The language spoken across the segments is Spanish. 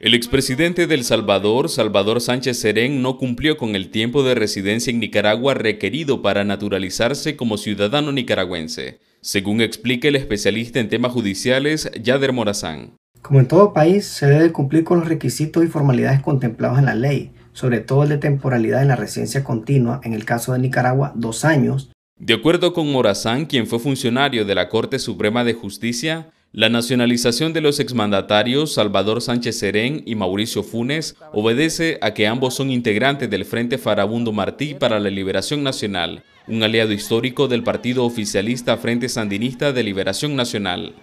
El expresidente del Salvador, Salvador Sánchez Serén, no cumplió con el tiempo de residencia en Nicaragua requerido para naturalizarse como ciudadano nicaragüense, según explica el especialista en temas judiciales, Yader Morazán. Como en todo país, se debe cumplir con los requisitos y formalidades contemplados en la ley, sobre todo el de temporalidad en la residencia continua, en el caso de Nicaragua, dos años. De acuerdo con Morazán, quien fue funcionario de la Corte Suprema de Justicia, la nacionalización de los exmandatarios Salvador Sánchez Serén y Mauricio Funes obedece a que ambos son integrantes del Frente Farabundo Martí para la Liberación Nacional, un aliado histórico del partido oficialista Frente Sandinista de Liberación Nacional.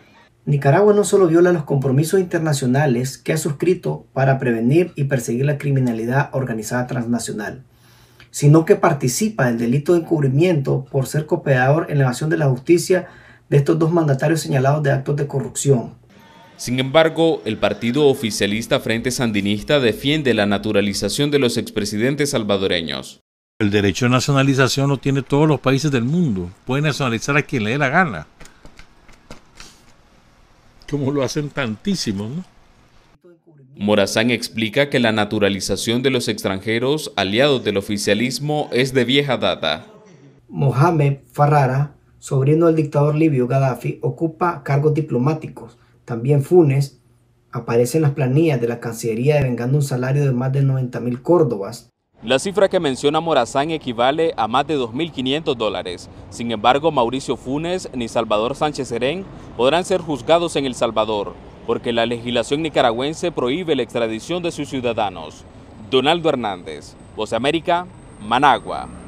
Nicaragua no solo viola los compromisos internacionales que ha suscrito para prevenir y perseguir la criminalidad organizada transnacional, sino que participa el delito de encubrimiento por ser cooperador en la evasión de la justicia de estos dos mandatarios señalados de actos de corrupción. Sin embargo, el partido oficialista Frente Sandinista defiende la naturalización de los expresidentes salvadoreños. El derecho la nacionalización lo tiene todos los países del mundo. Pueden nacionalizar a quien le dé la gana. Como lo hacen tantísimos, ¿no? Morazán explica que la naturalización de los extranjeros aliados del oficialismo es de vieja data. Mohamed Farrara, sobrino del dictador libio Gaddafi, ocupa cargos diplomáticos. También Funes aparece en las planillas de la Cancillería devengando un salario de más de 90 mil córdobas. La cifra que menciona Morazán equivale a más de 2.500 dólares. Sin embargo, Mauricio Funes ni Salvador Sánchez Serén podrán ser juzgados en El Salvador, porque la legislación nicaragüense prohíbe la extradición de sus ciudadanos. Donaldo Hernández, Voz América, Managua.